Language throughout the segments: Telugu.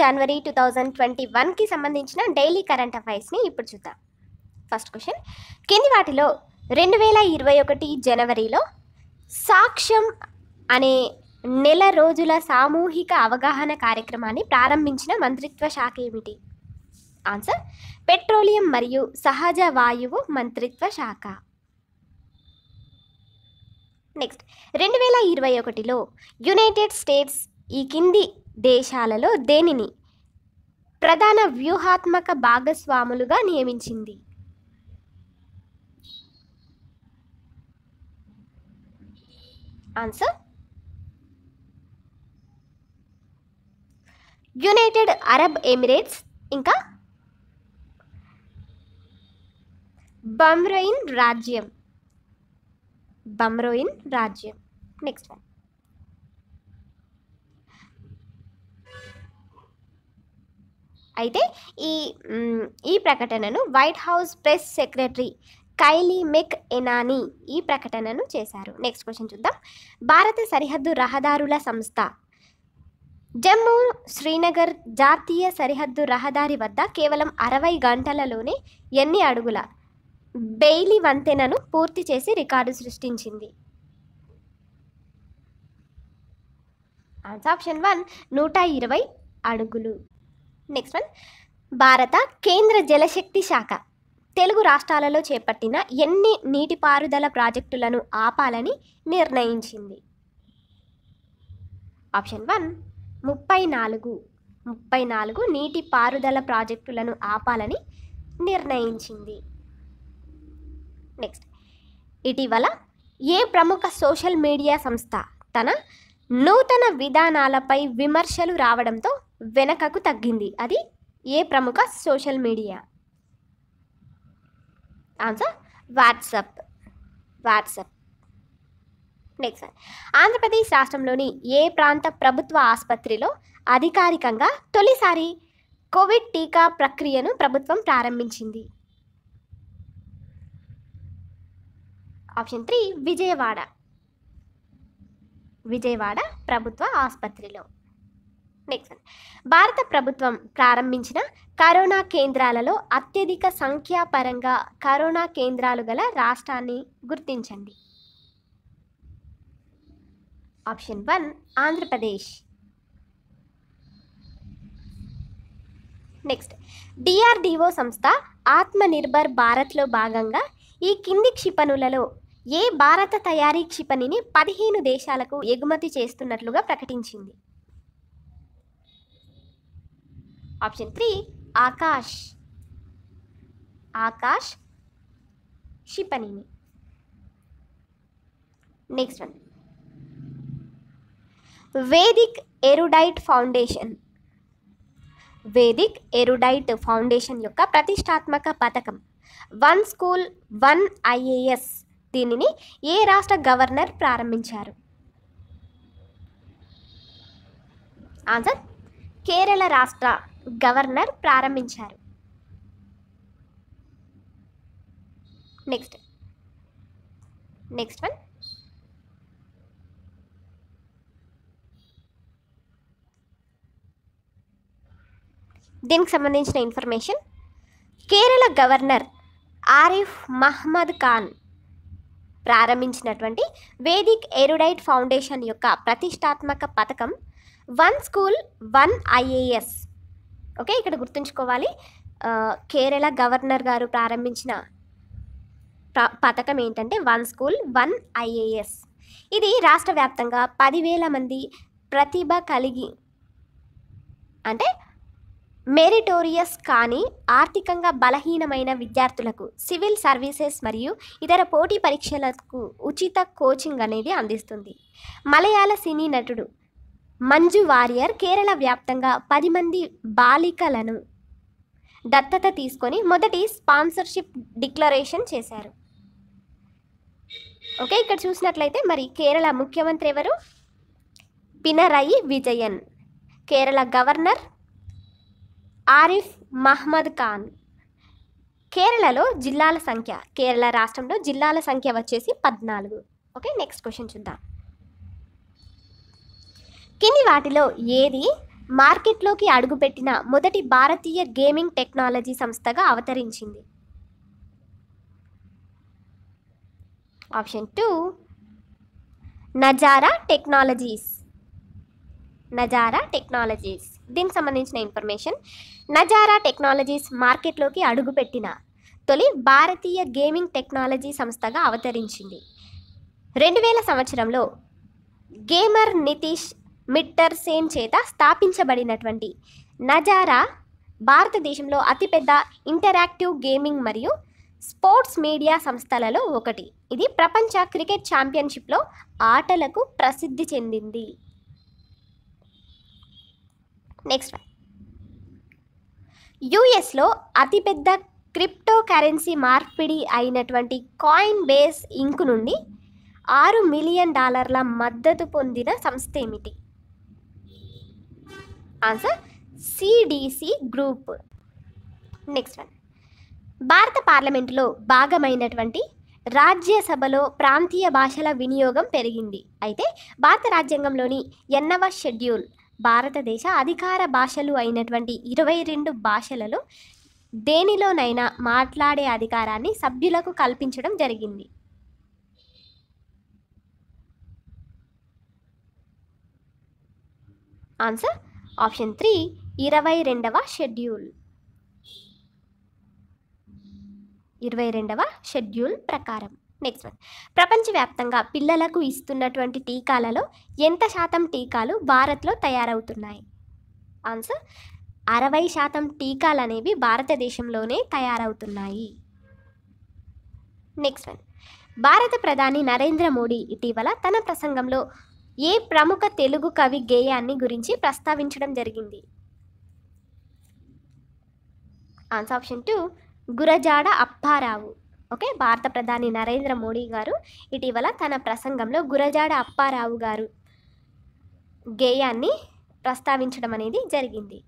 జనవరి టూ థౌజండ్ ట్వంటీ వన్కి సంబంధించిన డైలీ కరెంట్ అఫైర్స్ని ఇప్పుడు చూద్దాం ఫస్ట్ క్వశ్చన్ కింది వాటిలో రెండు వేల ఇరవై ఒకటి జనవరిలో సాక్ష్యం అనే నెల రోజుల సామూహిక అవగాహన కార్యక్రమాన్ని ప్రారంభించిన మంత్రిత్వ శాఖ ఏమిటి ఆన్సర్ పెట్రోలియం మరియు సహజ వాయువు మంత్రిత్వ శాఖ నెక్స్ట్ రెండు వేల ఇరవై ఒకటిలో యునైటెడ్ స్టేట్స్ ఈ కింది దేశాలలో దేనిని ప్రధాన వ్యూహాత్మక భాగస్వాములుగా నియమించింది ఆన్సర్ యునైటెడ్ అరబ్ ఎమిరేట్స్ ఇంకా బమ్రోయిన్ రాజ్యం బమ్రోయిన్ రాజ్యం నెక్స్ట్ వన్ అయితే ఈ ఈ ప్రకటనను White House press secretary Kayleigh McEnany ఈ ప్రకటనను చేశారు నెక్స్ట్ క్వశ్చన్ చూద్దాం భారత సరిహద్దు రహదారుల సంస్థ జమ్మూ శ్రీనగర్ జాతీయ సరిహద్దు రహదారి వద్ద కేవలం అరవై గంటలలోనే ఎన్ని అడుగుల బెయిలీ వంతెనను పూర్తి చేసి రికార్డు సృష్టించింది ఆన్సర్ ఆప్షన్ వన్ నూట ఇరవై అడుగులు నెక్స్ట్ వన్ భారత కేంద్ర జలశక్తి శాఖ తెలుగు రాష్ట్రాలలో చేపట్టిన ఎన్ని నీటిపారుదల ప్రాజెక్టులను ఆపాలని నిర్ణయించింది ఆప్షన్ వన్ ముప్పై నాలుగు ముప్పై నాలుగు నీటిపారుదల ప్రాజెక్టులను ఆపాలని నిర్ణయించింది నెక్స్ట్ ఇటీవల ఏ ప్రముఖ సోషల్ మీడియా సంస్థ తన నూతన విధానాలపై విమర్శలు రావడంతో వెనకకు తగ్గింది అది ఏ ప్రముఖ social media answer WhatsApp WhatsApp next Andhra Pradesh రాష్ట్రంలోని ఏ ప్రాంత ప్రభుత్వ ఆసుపత్రిలో అధికారికంగా తొలిసారి కోవిడ్ టీకా ప్రక్రియను ప్రభుత్వం ప్రారంభించింది ఆప్షన్ త్రీ విజయవాడ విజయవాడ ప్రభుత్వ ఆసుపత్రిలో నెక్స్ట్ భారత ప్రభుత్వం ప్రారంభించిన కరోనా కేంద్రాలలో అత్యధిక సంఖ్యాపరంగా కరోనా కేంద్రాలు గల రాష్ట్రాన్ని గుర్తించండి option one Andhra Pradesh next DRDO సంస్థ ఆత్మనిర్భర్ భారత్లో భాగంగా ఈ కింది క్షిపణులలో ఏ భారత తయారీ క్షిపణిని పదిహేను దేశాలకు ఎగుమతి చేస్తున్నట్లుగా ప్రకటించింది ఆప్షన్ త్రీ ఆకాష్ ఆకాష్ క్షిపణిని next one Vedic erudite foundation Vedic erudite foundation యొక్క ప్రతిష్టాత్మక పథకం వన్ స్కూల్ వన్ ఐఏఎస్ దీనిని ఏ రాష్ట్ర గవర్నర్ ప్రారంభించారు ఆన్సర్ కేరళ రాష్ట్ర గవర్నర్ ప్రారంభించారు నెక్స్ట్ నెక్స్ట్ వన్ దీనికి సంబంధించిన ఇన్ఫర్మేషన్ కేరళ గవర్నర్ ఆరిఫ్ మహ్మద్ ఖాన్ ప్రారంభించినటువంటి వేదిక్ ఎరుడైట్ ఫౌండేషన్ యొక్క ప్రతిష్టాత్మక పథకం one school one IAS okay ఇక్కడ గుర్తుంచుకోవాలి కేరళ గవర్నర్ గారు ప్రారంభించిన పథకం ఏంటంటే వన్ స్కూల్ వన్ ఐఏఎస్ ఇది రాష్ట్ర వ్యాప్తంగా పదివేల మంది ప్రతిభ కలిగి అంటే మెరిటోరియస్ కానీ ఆర్థికంగా బలహీనమైన విద్యార్థులకు సివిల్ సర్వీసెస్ మరియు ఇతర పోటీ పరీక్షలకు ఉచిత కోచింగ్ అనేది అందిస్తుంది మలయాళ సినీ నటుడు మంజు వారియర్ కేరళ వ్యాప్తంగా పది మంది బాలికలను దత్తత తీసుకొని మొదటి స్పాన్సర్షిప్ డిక్లరేషన్ చేశారు ఓకే ఇక్కడ చూసినట్లయితే మరి కేరళ ముఖ్యమంత్రి ఎవరు పినరయి విజయన్ కేరళ గవర్నర్ ఆరిఫ్ మహ్మద్ ఖాన్ కేరళలో జిల్లాల సంఖ్య కేరళ రాష్ట్రంలో జిల్లాల సంఖ్య వచ్చేసి పద్నాలుగు ఓకే నెక్స్ట్ క్వశ్చన్ చూద్దాం కింది వాటిలో ఏది మార్కెట్లోకి అడుగుపెట్టిన మొదటి భారతీయ గేమింగ్ టెక్నాలజీ సంస్థగా అవతరించింది option two Nazara technologies Nazara technologies దీనికి సంబంధించిన ఇన్ఫర్మేషన్ నజారా టెక్నాలజీస్ మార్కెట్లోకి అడుగుపెట్టిన తొలి భారతీయ గేమింగ్ టెక్నాలజీ సంస్థగా అవతరించింది రెండు వేల సంవత్సరంలో గేమర్ నితీష్ మిట్టర్ సేన్ చేత స్థాపించబడినటువంటి నజారా భారతదేశంలో అతిపెద్ద ఇంటరాక్టివ్ గేమింగ్ మరియు స్పోర్ట్స్ మీడియా సంస్థలలో ఒకటి ఇది ప్రపంచ క్రికెట్ ఛాంపియన్షిప్లో ఆటలకు ప్రసిద్ధి చెందింది నెక్స్ట్ యుఎస్లో అతిపెద్ద క్రిప్టో కరెన్సీ మార్పిడి అయినటువంటి కాయిన్ బేస్ ఇంక్ నుండి ఆరు మిలియన్ డాలర్ల మద్దతు పొందిన సంస్థ ఏమిటి answer CDC group next one భారత పార్లమెంటులో భాగమైనటువంటి రాజ్యసభలో ప్రాంతీయ భాషల వినియోగం పెరిగింది అయితే భారత రాజ్యాంగంలోని ఎన్నవ షెడ్యూల్ భారతదేశ అధికార భాషలు అయినటువంటి ఇరవై రెండు భాషలలో దేనిలోనైనా మాట్లాడే అధికారాన్ని సభ్యులకు కల్పించడం జరిగింది ఆన్సర్ ఆప్షన్ త్రీ ఇరవై రెండవ షెడ్యూల్ ఇరవై రెండవ షెడ్యూల్ ప్రకారం నెక్స్ట్ వన్ ప్రపంచవ్యాప్తంగా పిల్లలకు ఇస్తున్నటువంటి టీకాలలో ఎంత శాతం టీకాలు భారత్లో తయారవుతున్నాయి ఆన్సర్ అరవై శాతం టీకాలు అనేవి భారతదేశంలోనే తయారవుతున్నాయి నెక్స్ట్ వన్ భారత ప్రధాని నరేంద్ర మోడీ ఇటీవల తన ప్రసంగంలో ఏ ప్రముఖ తెలుగు కవి గేయాన్ని గురించి ప్రస్తావించడం జరిగింది answer option two Gurajada Apparao okay భారత ప్రధాని నరేంద్ర మోడీ గారు ఇటీవల తన ప్రసంగంలో గురజాడ అప్పారావు గారు గేయాన్ని ప్రస్తావించడం అనేది జరిగింది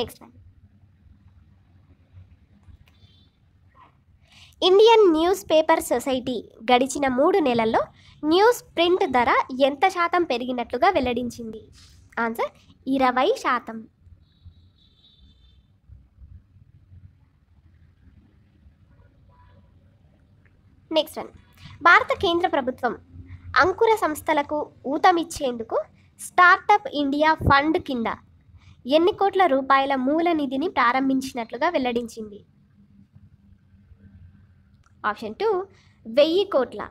next one Indian newspaper society గడిచిన మూడు నెలల్లో న్యూస్ ప్రింట్ ధర ఎంత శాతం పెరిగినట్లుగా వెల్లడించింది ఆన్సర్ ఇరవై శాతం నెక్స్ట్ వన్ భారత కేంద్ర ప్రభుత్వం అంకుర సంస్థలకు ఊతమిచ్చేందుకు స్టార్టప్ ఇండియా ఫండ్ కింద ఎన్ని కోట్ల రూపాయల మూల నిధిని ప్రారంభించినట్లుగా వెల్లడించింది ఆప్షన్ టూ వెయ్యి కోట్ల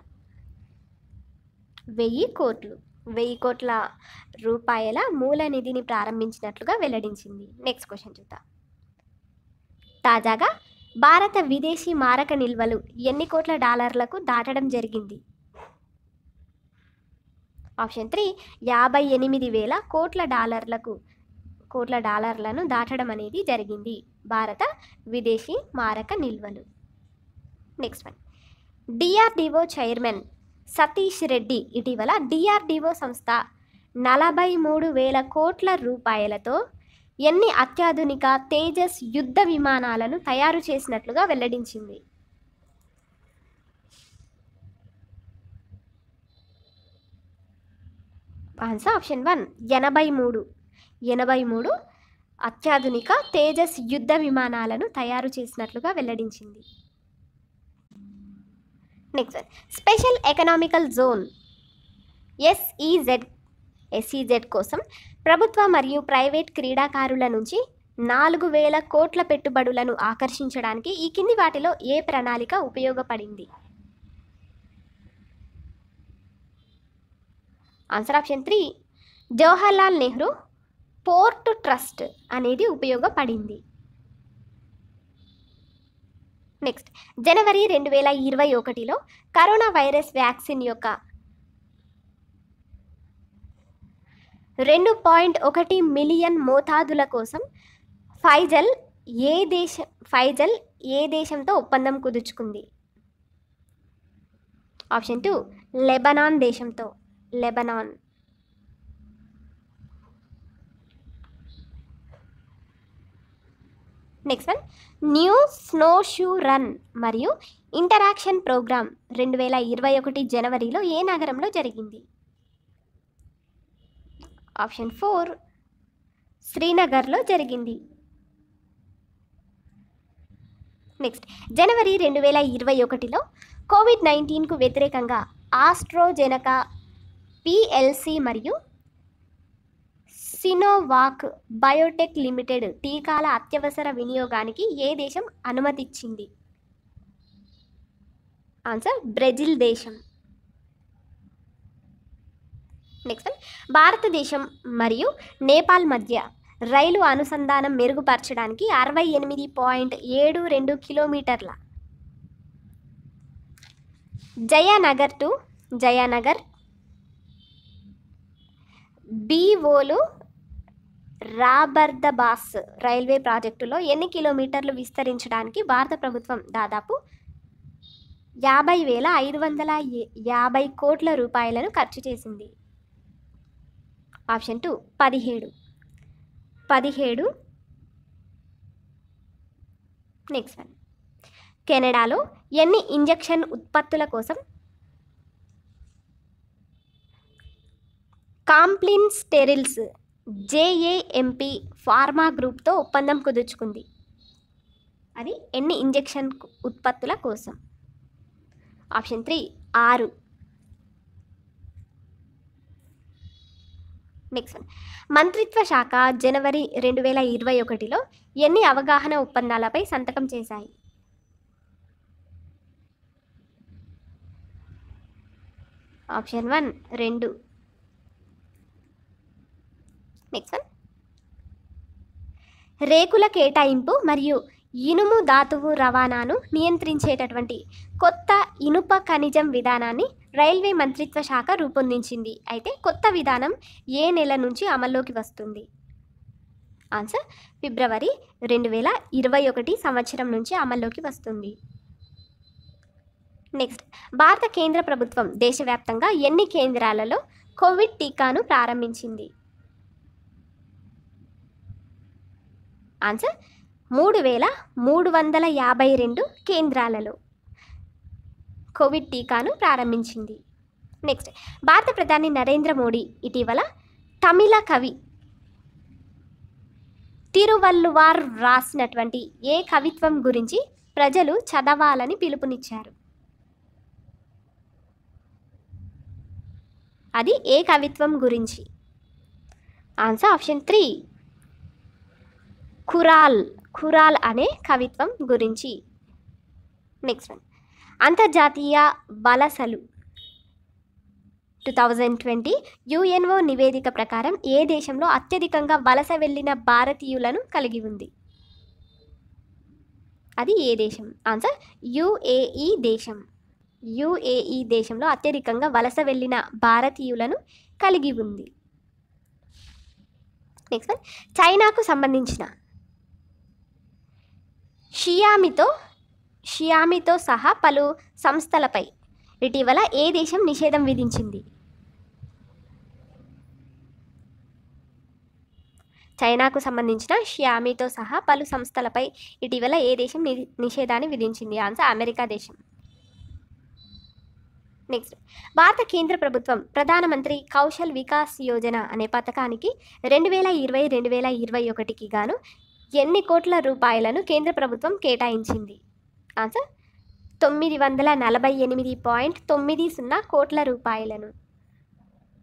వెయ్యి కోట్లు వెయ్యి కోట్ల రూపాయల మూల నిధిని ప్రారంభించినట్లుగా వెల్లడించింది నెక్స్ట్ క్వశ్చన్ చూద్దాం తాజాగా భారత విదేశీ మారక నిల్వలు ఎన్ని కోట్ల డాలర్లకు దాటడం జరిగింది ఆప్షన్ త్రీ యాభై ఎనిమిది వేల కోట్ల డాలర్లకు కోట్ల డాలర్లను దాటడం అనేది జరిగింది భారత విదేశీ మారక నిల్వలు next one DRDO chairman Satish Reddy ఇటీవల డిఆర్డిఓ సంస్థ నలభై మూడు వేల కోట్ల రూపాయలతో ఎన్ని అత్యాధునిక తేజస్ యుద్ధ విమానాలను తయారు చేసినట్లుగా వెల్లడించింది ఆన్సర్ ఆప్షన్ వన్ ఎనభై మూడు ఎనభై మూడు అత్యాధునిక తేజస్ యుద్ధ విమానాలను తయారు చేసినట్లుగా వెల్లడించింది next one special economical zone SEZ SEZ కోసం ప్రభుత్వ మరియు ప్రైవేట్ క్రీడాకారుల నుంచి నాలుగు వేల కోట్ల పెట్టుబడులను ఆకర్షించడానికి ఈ కింది వాటిలో ఏ ప్రణాళిక ఉపయోగపడింది answer option three Jawaharlal Nehru port trust అనేది ఉపయోగపడింది నెక్స్ట్ జనవరి రెండు వేల ఇరవై ఒకటిలో కరోనా వైరస్ వ్యాక్సిన్ యొక్క రెండు పాయింట్ ఒకటి మిలియన్ మోతాదుల కోసం ఫైజల్ ఏ దేశం ఫైజల్ ఏ దేశంతో ఒప్పందం కుదుర్చుకుంది ఆప్షన్ టూ లెబనాన్ దేశంతో Lebanon next one new snow shoe run మరియు ఇంటరాక్షన్ ప్రోగ్రామ్ రెండు వేల ఇరవై ఒకటి జనవరిలో ఏ నగరంలో జరిగింది ఆప్షన్ ఫోర్ శ్రీనగర్లో జరిగింది నెక్స్ట్ జనవరి రెండు వేల ఇరవై ఒకటిలో కోవిడ్ నైన్టీన్కు వ్యతిరేకంగా ఆస్ట్రోజెనకా పిఎల్సి మరియు సినోవాక్ బయోటెక్ లిమిటెడ్ టీకాల అత్యవసర వినియోగానికి ఏ దేశం అనుమతిచ్చింది ఆన్సర్ బ్రెజిల్ దేశం నెక్స్ట్ భారతదేశం మరియు నేపాల్ మధ్య రైలు అనుసంధానం మెరుగుపరచడానికి అరవై ఎనిమిది పాయింట్ ఏడు రెండు కిలోమీటర్ల జయానగర్ టు జయానగర్ బీఓలు రాబర్దబాస్ రైల్వే ప్రాజెక్టులో ఎన్ని కిలోమీటర్లు విస్తరించడానికి భారత ప్రభుత్వం దాదాపు యాభై వేల ఐదు వందల యాభై కోట్ల రూపాయలను ఖర్చు చేసింది ఆప్షన్ టూ పదిహేడు పదిహేడు నెక్స్ట్ వన్ కెనడాలో ఎన్ని ఇంజెక్షన్ ఉత్పత్తుల కోసం కాంప్లిన్ స్టెరిల్స్ జేఏఎంపీ ఫార్మా గ్రూప్తో ఒప్పందం కుదుర్చుకుంది అది ఎన్ని ఇంజెక్షన్ ఉత్పత్తుల కోసం ఆప్షన్ త్రీ ఆరు నెక్స్ట్ వన్ మంత్రిత్వ శాఖ జనవరి రెండు వేల ఇరవై ఒకటిలో ఎన్ని అవగాహన ఒప్పందాలపై సంతకం చేశాయి ఆప్షన్ వన్ రెండు నెక్స్ట్ వన్ రేకుల కేటాయింపు మరియు ఇనుము ధాతువు రవాణాను నియంత్రించేటటువంటి కొత్త ఇనుప ఖనిజం విధానాన్ని రైల్వే మంత్రిత్వ శాఖ రూపొందించింది అయితే కొత్త విధానం ఏ నెల నుంచి అమల్లోకి వస్తుంది ఆన్సర్ ఫిబ్రవరి రెండు వేల ఇరవై ఒకటి సంవత్సరం నుంచి అమల్లోకి వస్తుంది నెక్స్ట్ భారత కేంద్ర ప్రభుత్వం దేశవ్యాప్తంగా ఎన్ని కేంద్రాలలో కోవిడ్ టీకాను ప్రారంభించింది ఆన్సర్ మూడు వేల మూడు వందల యాభై రెండు కేంద్రాలలో కోవిడ్ టీకాను ప్రారంభించింది నెక్స్ట్ భారత ప్రధాని నరేంద్ర మోడీ ఇటీవల తమిళ కవి తిరువల్లువార్ రాసినటువంటి ఏ కవిత్వం గురించి ప్రజలు చదవాలని పిలుపునిచ్చారు అది ఏ కవిత్వం గురించి answer option three Kural Kural అనే కవిత్వం గురించి నెక్స్ట్ వన్ అంతర్జాతీయ వలసలు టూ థౌజండ్ ట్వంటీ యుఎన్ఓ నివేదిక ప్రకారం ఏ దేశంలో అత్యధికంగా వలస వెళ్ళిన భారతీయులను కలిగి ఉంది అది ఏ దేశం ఆన్సర్ యుఏఈ e దేశం యుఏఈ e దేశంలో అత్యధికంగా వలస వెళ్ళిన భారతీయులను కలిగి ఉంది నెక్స్ట్ వన్ చైనాకు సంబంధించిన షియామితో షియామితో సహా పలు సంస్థలపై ఇటీవల ఏ దేశం నిషేధం విధించింది చైనాకు సంబంధించిన షియామితో సహా పలు సంస్థలపై ఇటీవల ఏ దేశం నిషేధాన్ని విధించింది ఆన్సర్ అమెరికా దేశం నెక్స్ట్ భారత కేంద్ర ప్రభుత్వం ప్రధానమంత్రి కౌశల్ వికాస్ యోజన అనే పథకానికి రెండు వేల ఇరవై రెండు వేల ఇరవై ఒకటికి గాను ఎన్ని కోట్ల రూపాయలను కేంద్ర ప్రభుత్వం కేటాయించింది ఆన్సర్ తొమ్మిది వందల నలభై ఎనిమిది పాయింట్ తొమ్మిది సున్నా కోట్ల రూపాయలను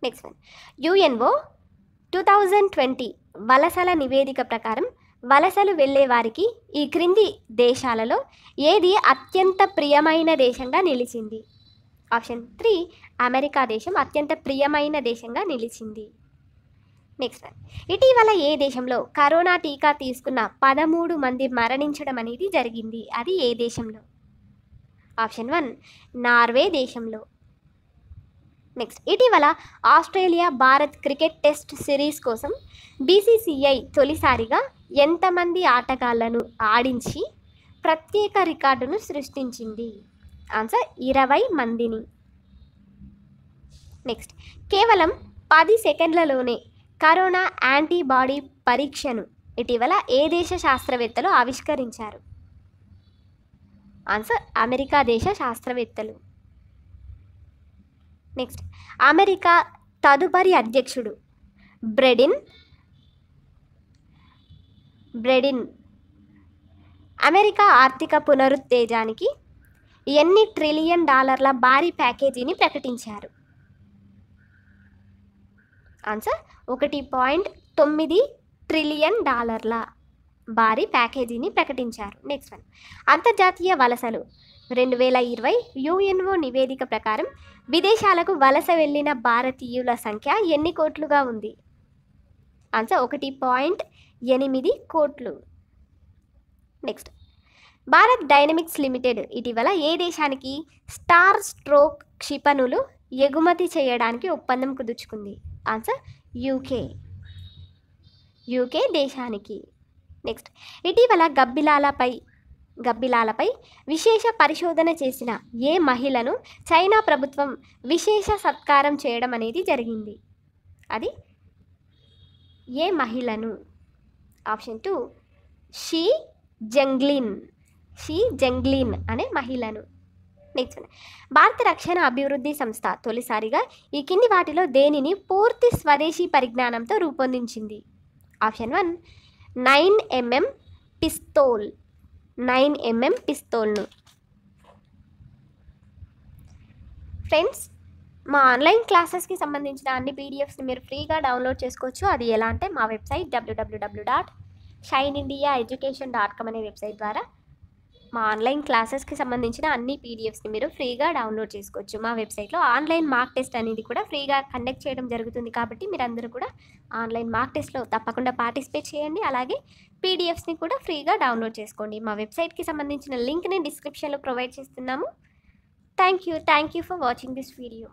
next one UNO two thousand twenty వలసల నివేదిక ప్రకారం వలసలు వెళ్ళే వారికి ఈ క్రింది దేశాలలో ఏది అత్యంత ప్రియమైన దేశంగా నిలిచింది ఆప్షన్ త్రీ అమెరికా దేశం అత్యంత ప్రియమైన దేశంగా నిలిచింది నెక్స్ట్ ఇటీవల ఏ దేశంలో కరోనా టీకా తీసుకున్న పదమూడు మంది మరణించడం అనేది జరిగింది అది ఏ దేశంలో ఆప్షన్ వన్ నార్వే దేశంలో నెక్స్ట్ ఇటీవల Australia Bharat cricket test series కోసం బీసీసీఐ తొలిసారిగా ఎంతమంది ఆటగాళ్లను ఆడించి ప్రత్యేక రికార్డును సృష్టించింది ఆన్సర్ ఇరవై మందిని నెక్స్ట్ కేవలం పది సెకండ్లలోనే కరోనా యాంటీబాడీ పరీక్షను ఇటీవల ఏ దేశ శాస్త్రవేత్తలు ఆవిష్కరించారు ఆన్సర్ అమెరికా దేశ శాస్త్రవేత్తలు నెక్స్ట్ అమెరికా తదుపరి అధ్యక్షుడు బ్రెడిన్ బ్రెడిన్ అమెరికా ఆర్థిక పునరుత్తేజానికి ఎన్ని ట్రిలియన్ డాలర్ల భారీ ప్యాకేజీని ప్రకటించారు ఆన్సర్ ఒకటి పాయింట్ తొమ్మిది ట్రిలియన్ డాలర్ల భారీ ప్యాకేజీని ప్రకటించారు నెక్స్ట్ వన్ అంతర్జాతీయ వలసలు రెండు వేల ఇరవై యుఎన్ఓ నివేదిక ప్రకారం విదేశాలకు వలస వెళ్ళిన భారతీయుల సంఖ్య ఎన్ని కోట్లుగా ఉంది ఆన్సర్ ఒకటి పాయింట్ ఎనిమిది కోట్లు నెక్స్ట్ భారత్ డైనమిక్స్ లిమిటెడ్ ఇటీవల ఏ దేశానికి స్టార్ స్ట్రోక్ క్షిపణులు ఎగుమతి చేయడానికి ఒప్పందం కుదుర్చుకుంది ఆన్సర్ యూకే యూకే దేశానికి నెక్స్ట్ ఇటీవల గబ్బిలాలపై గబ్బిలాలపై విశేష పరిశోధన చేసిన ఏ మహిళను చైనా ప్రభుత్వం విశేష సత్కారం చేయడం అనేది జరిగింది అది ఏ మహిళను option two Shi Zhengli Shi Zhengli అనే మహిళను నెక్స్ట్ భారత రక్షణ అభివృద్ధి సంస్థ తొలిసారిగా ఈ కింది వాటిలో దేనిని పూర్తి స్వదేశీ పరిజ్ఞానంతో రూపొందించింది option one nine mm pistol nine mm పిస్తోల్ను ఫ్రెండ్స్ మా ఆన్లైన్ క్లాసెస్కి సంబంధించిన అన్ని పీడిఎఫ్స్ని మీరు ఫ్రీగా డౌన్లోడ్ చేసుకోవచ్చు అది ఎలా అంటే మా website WWW dot shine India education dot com అనే వెబ్సైట్ ద్వారా మా ఆన్లైన్ క్లాసెస్కి సంబంధించిన అన్ని పీడిఎఫ్స్ని మీరు ఫ్రీగా డౌన్లోడ్ చేసుకోవచ్చు మా వెబ్సైట్లో ఆన్లైన్ మార్క్ టెస్ట్ అనేది కూడా ఫ్రీగా కండక్ట్ చేయడం జరుగుతుంది కాబట్టి మీరు అందరూ కూడా ఆన్లైన్ మార్క్ టెస్ట్లో తప్పకుండా పార్టిసిపేట్ చేయండి అలాగే పీడిఎఫ్స్ని కూడా ఫ్రీగా డౌన్లోడ్ చేసుకోండి మా వెబ్సైట్కి సంబంధించిన లింక్ని డిస్క్రిప్షన్లో ప్రొవైడ్ చేస్తున్నాము thank you thank you for watching this video